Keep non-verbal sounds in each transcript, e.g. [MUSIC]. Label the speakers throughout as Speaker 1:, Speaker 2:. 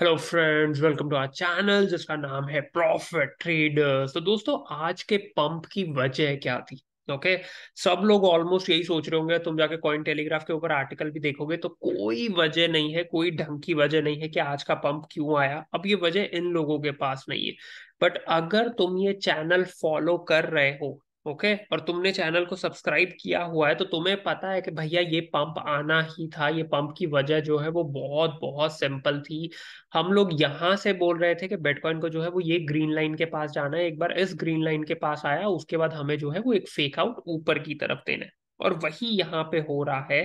Speaker 1: Hello friends welcome to our channel जिसका नाम है प्रॉफिट ट्रेडर्स तो दोस्तों आज के पंप की वजह क्या थी ओके okay? सब लोग ऑलमोस्ट यही सोच रहे होंगे तुम जाके कॉइन टेलीग्राफ के ऊपर आर्टिकल भी देखोगे तो कोई वजह नहीं है कोई ढंग की वजह नहीं है कि आज का पंप क्यों आया अब ये वजह इन लोगों के पास नहीं है बट अगर तुम ये चैनल फॉलो कर रहे हो ओके और तुमने चैनल को सब्सक्राइब किया हुआ है तो तुम्हें पता है कि भैया ये पंप आना ही था ये पंप की वजह जो है वो बहुत बहुत सिंपल थी हम लोग यहाँ से बोल रहे थे कि बिटकॉइन को जो है वो ये ग्रीन लाइन के पास जाना है एक बार इस ग्रीन लाइन के पास आया उसके बाद हमें जो है वो एक फेक आउट ऊपर की तरफ देना है और वही यहाँ पे हो रहा है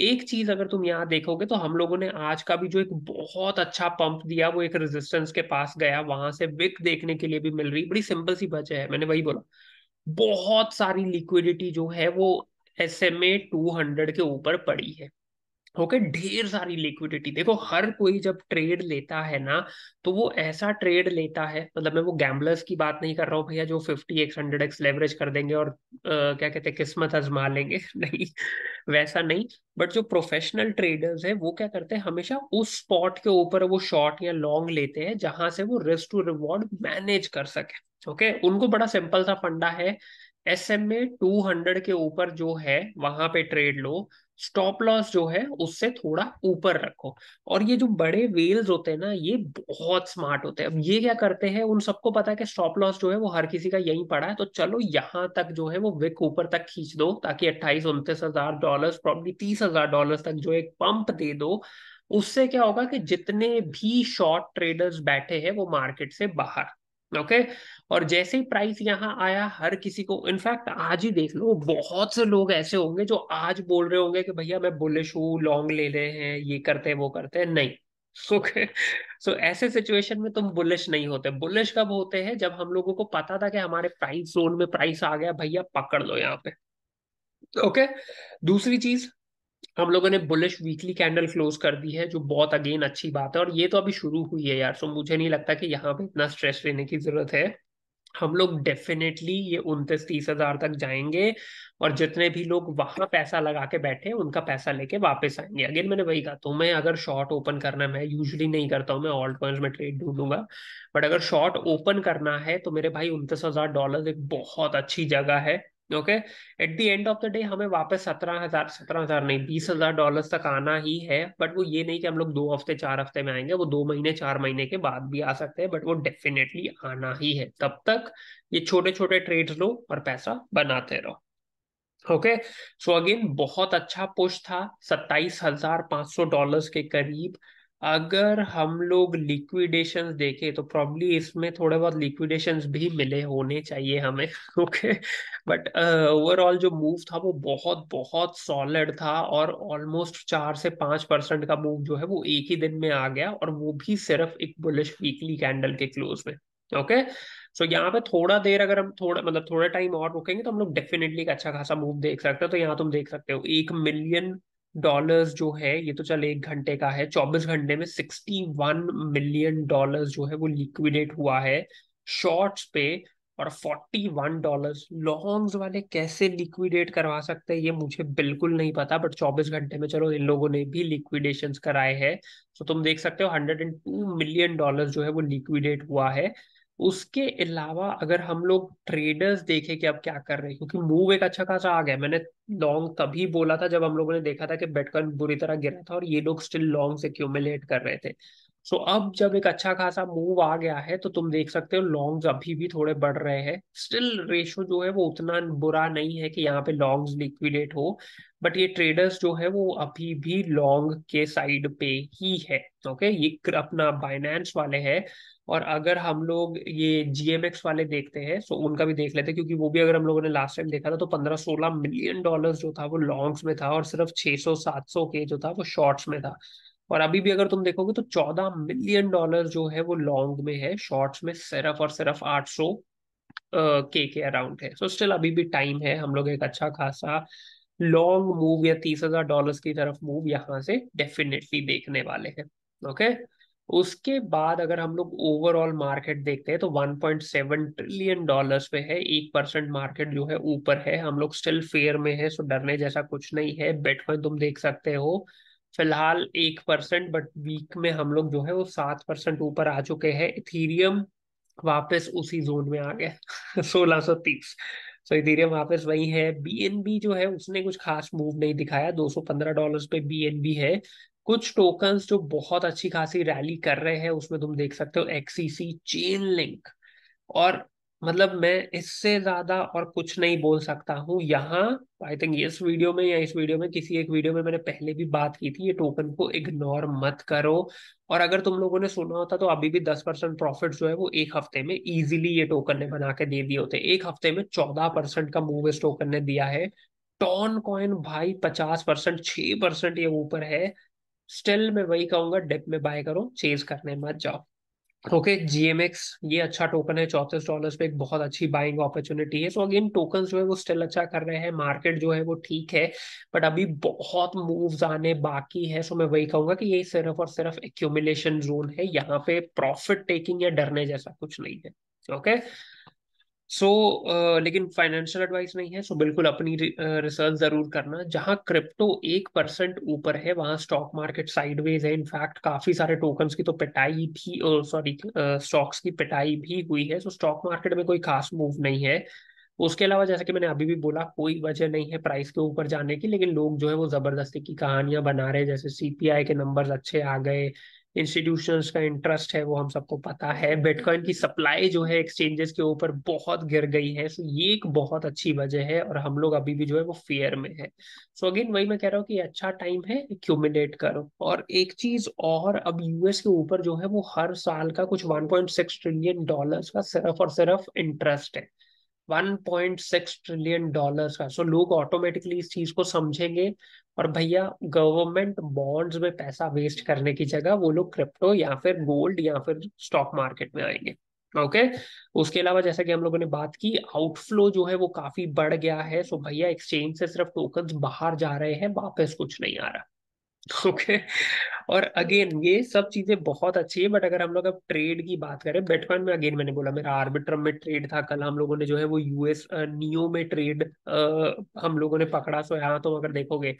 Speaker 1: एक चीज अगर तुम यहाँ देखोगे तो हम लोगों ने आज का भी जो एक बहुत अच्छा पंप दिया वो एक रेजिस्टेंस के पास गया वहां से विक देखने के लिए भी मिल रही बड़ी सिंपल सी वजह है मैंने वही बोला बहुत सारी लिक्विडिटी जो है वो S M A two hundred के ऊपर पड़ी है ओके okay, ढेर सारी लिक्विडिटी देखो हर कोई जब ट्रेड लेता है ना तो वो ऐसा ट्रेड लेता है मतलब मैं वो गैम्बलर्स की बात नहीं कर रहा हूँ भैया जो fifty x hundred x leverage कर देंगे और आ, क्या कहते हैं किस्मत आजमा लेंगे [LAUGHS] नहीं वैसा नहीं बट जो प्रोफेशनल ट्रेडर्स है वो क्या करते हैं हमेशा उस स्पॉट के ऊपर वो शॉर्ट या लॉन्ग लेते हैं जहां से वो रिस्क टू रिवॉर्ड मैनेज कर सके ओके okay? उनको बड़ा सिंपल सा फंडा है S M A two hundred के ऊपर जो है वहां पे ट्रेड लो स्टॉप लॉस जो है उससे थोड़ा ऊपर रखो और ये जो बड़े वेल्स होते हैं ना ये बहुत स्मार्ट होते हैं अब ये क्या करते हैं उन सबको पता है कि स्टॉप लॉस जो है वो हर किसी का यहीं पड़ा है तो चलो यहाँ तक जो है वो विक ऊपर तक खींच दो ताकि अट्ठाईस उनतीस हजार डॉलर प्रॉब्ली तीस हजार डॉलर तक जो एक पंप दे दो उससे क्या होगा कि जितने भी शॉर्ट ट्रेडर्स बैठे हैं वो मार्केट से बाहर ओके और जैसे ही प्राइस यहाँ आया हर किसी को इनफैक्ट आज ही देख लो बहुत से लोग ऐसे होंगे जो आज बोल रहे होंगे कि भैया मैं बुलिश हूँ लॉन्ग ले रहे हैं ये करते हैं वो करते हैं नहीं सो सो [LAUGHS] so, ऐसे सिचुएशन में तुम बुलिश नहीं होते बुलिश कब होते हैं जब हम लोगों को पता था कि हमारे प्राइस जोन में प्राइस आ गया भैया पकड़ लो यहाँ पे ओके okay? दूसरी चीज हम लोगों ने बुलिश वीकली कैंडल क्लोज कर दी है जो बहुत अगेन अच्छी बात है और ये तो अभी शुरू हुई है यार सो मुझे नहीं लगता कि यहाँ पे इतना स्ट्रेस लेने की जरूरत है हम लोग डेफिनेटली ये उनतीस तीस हजार तक जाएंगे और जितने भी लोग वहां पैसा लगा के बैठे उनका पैसा लेके वापस आएंगे अगेन मैंने वही कहा तो मैं अगर शॉर्ट ओपन करना मैं यूजली नहीं करता हूं मैं ऑल्ट पॉइंट में ट्रेड ढूंढूंगा बट अगर शॉर्ट ओपन करना है तो मेरे भाई उनतीस हजार डॉलर एक बहुत अच्छी जगह है okay at the end of the day हमें वापस सत्रह हजार सत्रह हजार नहीं बीस हजार डॉलर तक आना ही है बट वो ये नहीं कि हम लोग दो हफ्ते चार हफ्ते में आएंगे वो दो महीने चार महीने के बाद भी आ सकते हैं बट वो डेफिनेटली आना ही है तब तक ये छोटे छोटे ट्रेड्स लो और पैसा बनाते रहो ओके सो अगेन बहुत अच्छा पुश था सत्ताईस हजार पांच सौ डॉलर के करीब अगर हम लोग लिक्विडेशन देखे तो प्रॉब्ली इसमें थोड़े बहुत लिक्विडेशन भी मिले होने चाहिए हमें ओके बट ओवरऑल जो मूव था वो बहुत बहुत सॉलिड था और ऑलमोस्ट चार से पांच परसेंट का मूव जो है वो एक ही दिन में आ गया और वो भी सिर्फ एक बुलिश वीकली कैंडल के क्लोज में ओके सो so, यहाँ पे थोड़ा देर अगर हम थोड़ा मतलब थोड़ा टाइम और रुकेंगे तो हम लोग डेफिनेटली एक अच्छा खासा मूव देख सकते हैं तो यहाँ तुम देख सकते हो एक मिलियन डॉलर्स जो है ये तो चल एक घंटे का है चौबीस घंटे में सिक्सटी वन मिलियन डॉलर्स जो है वो लिक्विडेट हुआ है शॉर्ट्स पे और फोर्टी वन डॉलर लॉन्ग्स वाले कैसे लिक्विडेट करवा सकते हैं ये मुझे बिल्कुल नहीं पता बट चौबीस घंटे में चलो इन लोगों ने भी लिक्विडेशन कराए हैं तो तुम देख सकते हो hundred and two million dollar जो है वो लिक्विडेट हुआ है उसके अलावा अगर हम लोग ट्रेडर्स देखे कि अब क्या कर रहे हैं क्योंकि मूव एक अच्छा खासा आ गया मैंने लॉन्ग तभी बोला था जब हम लोगों ने देखा था कि बेटकॉइन बुरी तरह गिरा था और ये लोग स्टिल लॉन्ग से क्यूमुलेट कर रहे थे सो so, अब जब एक अच्छा खासा मूव आ गया है तो तुम देख सकते हो लॉन्ग्स अभी भी थोड़े बढ़ रहे हैं स्टिल रेशो जो है वो उतना बुरा नहीं है कि यहाँ पे लॉन्ग्स लिक्विडेट हो बट ये ट्रेडर्स जो है वो अभी भी लॉन्ग के साइड पे ही है ओके ये अपना बाइनेंस वाले हैं और अगर हम लोग ये जीएमएक्स वाले देखते हैं सो उनका भी देख लेते हैं क्योंकि वो भी अगर हम लोगों ने लास्ट टाइम देखा था तो पंद्रह सोलह मिलियन डॉलर्स जो था वो लॉन्ग्स में था और सिर्फ छह सौ सात सौ के जो था वो शॉर्ट्स में था और अभी भी अगर तुम देखोगे तो चौदह मिलियन डॉलर जो है वो लॉन्ग में है शॉर्ट्स में सिर्फ और सिर्फ आठ सौ के के अराउंड है सो so स्टिल अभी भी टाइम है हम लोग एक अच्छा खासा लॉन्ग मूव या तीस हजार डॉलर की तरफ मूव यहाँ से डेफिनेटली देखने वाले हैं ओके okay? उसके बाद अगर हम लोग ओवरऑल मार्केट देखते हैं तो 1.7 ट्रिलियन डॉलर्स पे है एक परसेंट मार्केट जो है ऊपर है हम लोग स्टिल फेयर में है सो डरने जैसा कुछ नहीं है बिटकॉइन तुम देख सकते हो फिलहाल एक परसेंट बट वीक में हम लोग जो है वो सात परसेंट ऊपर आ चुके हैं इथीरियम वापस उसी जोन में आ गया [LAUGHS] सोलह सौ तीस सो इथीरियम वापस वही है बीएनबी जो है उसने कुछ खास मूव नहीं दिखाया दो सौ पंद्रह डॉलर पे बीएनबी है कुछ टोकन जो बहुत अच्छी खासी रैली कर रहे हैं उसमें तुम देख सकते हो एक्सीसी चेन लिंक और मतलब मैं इससे ज्यादा और कुछ नहीं बोल सकता हूँ यहाँ आई थिंक इस वीडियो में या इस वीडियो में किसी एक वीडियो में मैंने पहले भी बात की थी ये टोकन को इग्नोर मत करो और अगर तुम लोगों ने सुना होता तो अभी भी दस परसेंट प्रॉफिट जो है वो एक हफ्ते में इजीली ये टोकन ने बना के दे दिए होते एक हफ्ते में चौदह परसेंट का मूव इस टोकन ने दिया है टॉन कॉइन भाई पचास परसेंट छ परसेंट ये ऊपर है स्टिल मैं वही कहूंगा डेप में बाय करो चेज करने मत जाओ ओके जीएमएक्स ये अच्छा टोकन है चौतीस डॉलर्स पे एक बहुत अच्छी बाइंग अपॉर्चुनिटी है सो अगेन टोकन जो है वो स्टिल अच्छा कर रहे हैं मार्केट जो है वो ठीक है बट अभी बहुत मूव्स आने बाकी है सो मैं वही कहूंगा कि ये सिर्फ और सिर्फ एक्यूमिलेशन जोन है यहाँ पे प्रॉफिट टेकिंग या डरने जैसा कुछ नहीं है ओके okay? सो so, लेकिन फाइनेंशियल एडवाइस नहीं है सो so बिल्कुल अपनी रिसर्च जरूर करना जहां क्रिप्टो एक परसेंट ऊपर है वहां स्टॉक मार्केट साइडवेज है इनफैक्ट काफी सारे टोकन्स की तो पिटाई भी सॉरी स्टॉक्स की पिटाई भी हुई है सो so स्टॉक मार्केट में कोई खास मूव नहीं है उसके अलावा जैसे कि मैंने अभी भी बोला कोई वजह नहीं है प्राइस के ऊपर जाने की लेकिन लोग जो है वो जबरदस्ती की कहानियां बना रहे हैं जैसे सीपीआई के नंबर्स अच्छे आ गए इंस्टीट्यूशंस का इंटरेस्ट है वो हम सबको पता है बिटकॉइन की सप्लाई जो है एक्सचेंजेस के ऊपर बहुत गिर गई है सो ये एक बहुत अच्छी वजह है और हम लोग अभी भी जो है वो फेयर में है सो अगेन वही मैं कह रहा हूँ कि अच्छा टाइम है क्यूमिलेट करो और एक चीज और अब यूएस के ऊपर जो है वो हर साल का कुछ वन ट्रिलियन डॉलर का सिर्फ और सिर्फ इंटरेस्ट है 1.6 ट्रिलियन डॉलर्स का सो so, लोग ऑटोमेटिकली इस चीज को समझेंगे और भैया गवर्नमेंट बॉन्ड्स में पैसा वेस्ट करने की जगह वो लोग क्रिप्टो या फिर गोल्ड या फिर स्टॉक मार्केट में आएंगे ओके okay? उसके अलावा जैसा कि हम लोगों ने बात की आउटफ्लो जो है वो काफी बढ़ गया है सो भैया एक्सचेंज से सिर्फ टोकन बाहर जा रहे हैं वापस कुछ नहीं आ रहा [LAUGHS] ओके और अगेन ये सब चीजें बहुत अच्छी है बट अगर हम लोग अब ट्रेड की बात करें बेटकॉइन में अगेन मैंने बोला मेरा आर्बिट्रम में ट्रेड था कल हम लोगों ने जो है वो यूएस नियो में ट्रेड हम लोगों ने पकड़ा सो यहाँ तो अगर देखोगे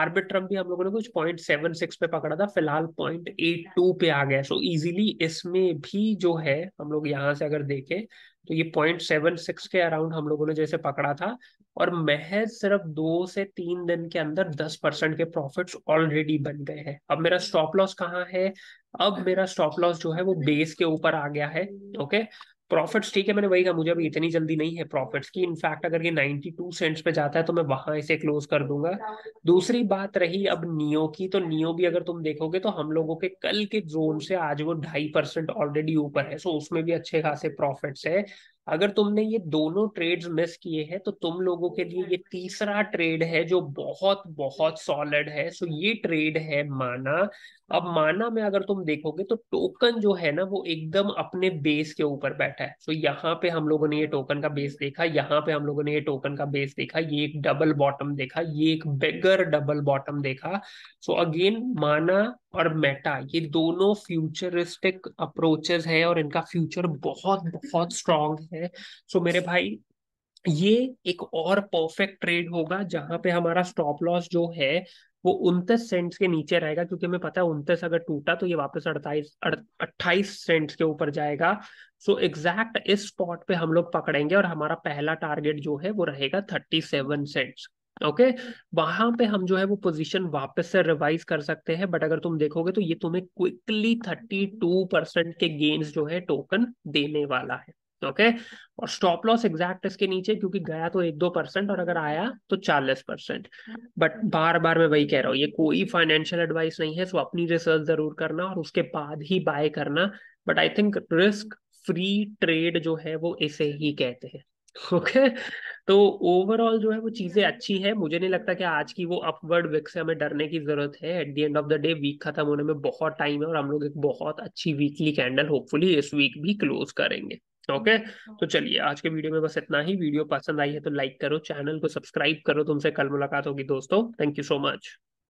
Speaker 1: आर्बिट्रम भी हम लोगों ने कुछ पॉइंट सेवन सिक्स पे पकड़ा था फिलहाल पॉइंट एट टू पे आ गया सो इजिली इसमें भी जो है हम लोग यहाँ से अगर देखें तो ये पॉइंट सेवन सिक्स के अराउंड हम लोगों ने जैसे पकड़ा था और महज सिर्फ दो से तीन दिन के अंदर दस परसेंट के प्रॉफिट्स ऑलरेडी बन गए हैं अब मेरा स्टॉप लॉस कहाँ है अब मेरा स्टॉप लॉस जो है वो बेस के ऊपर आ गया है ओके प्रॉफिट्स ठीक है मैंने वही कहा मुझे अभी इतनी जल्दी नहीं है प्रॉफिट्स की इनफैक्ट अगर ये नाइनटी टू सेंट्स पे जाता है तो मैं वहां इसे क्लोज कर दूंगा दूसरी बात रही अब नियो की तो नियो भी अगर तुम देखोगे तो हम लोगों के कल के जोन से आज वो ढाई परसेंट ऑलरेडी ऊपर है सो उसमें भी अच्छे खासे प्रॉफिट्स है अगर तुमने ये दोनों ट्रेड्स मिस किए हैं तो तुम लोगों के लिए ये तीसरा ट्रेड है जो बहुत बहुत सॉलिड है सो ये ट्रेड है माना अब माना में अगर तुम देखोगे तो टोकन जो है ना वो एकदम अपने बेस के ऊपर बैठा है सो यहाँ पे हम लोगों ने ये टोकन का बेस देखा यहाँ पे हम लोगों ने ये टोकन का बेस देखा ये एक डबल बॉटम देखा ये एक बिगर डबल बॉटम देखा सो अगेन माना और मेटा ये दोनों फ्यूचरिस्टिक अप्रोचेस है और इनका फ्यूचर बहुत बहुत स्ट्रांग है सो मेरे भाई ये एक और परफेक्ट ट्रेड होगा जहां पे हमारा स्टॉप लॉस जो है वो उनतीस सेंट्स के नीचे रहेगा क्योंकि हमें पता है उनतीस अगर टूटा तो ये वापस अड़ताईस अट्ठाईस सेंट्स के ऊपर जाएगा सो so, एग्जैक्ट इस स्पॉट पे हम लोग पकड़ेंगे और हमारा पहला टारगेट जो है वो रहेगा thirty seven cents okay okay? वहां पे हम जो है वो पोजीशन वापस से रिवाइज कर सकते हैं बट अगर तुम देखोगे तो ये तुम्हें क्विकली थर्टी टू परसेंट के गेन्स जो है टोकन देने वाला है ओके okay? और स्टॉप लॉस एग्जैक्ट इसके नीचे क्योंकि गया तो एक दो परसेंट और अगर आया तो चालीस परसेंट बट बार बार मैं वही कह रहा हूँ ये कोई फाइनेंशियल एडवाइस नहीं है सो अपनी रिसर्च जरूर करना और उसके बाद ही बाय करना but I think risk free trade जो है वो इसे ही कहते हैं ओके तो ओवरऑल जो है वो चीजें अच्छी है मुझे नहीं लगता कि आज की वो अपवर्ड वीक से हमें डरने की जरूरत है at the end of the day week खत्म होने में बहुत टाइम है और हम लोग एक बहुत अच्छी वीकली कैंडल होपफुली इस वीक भी क्लोज करेंगे ओके हाँ। तो चलिए आज के वीडियो में बस इतना ही वीडियो पसंद आई है तो लाइक करो चैनल को सब्सक्राइब करो तुमसे कल मुलाकात होगी दोस्तों थैंक यू सो मच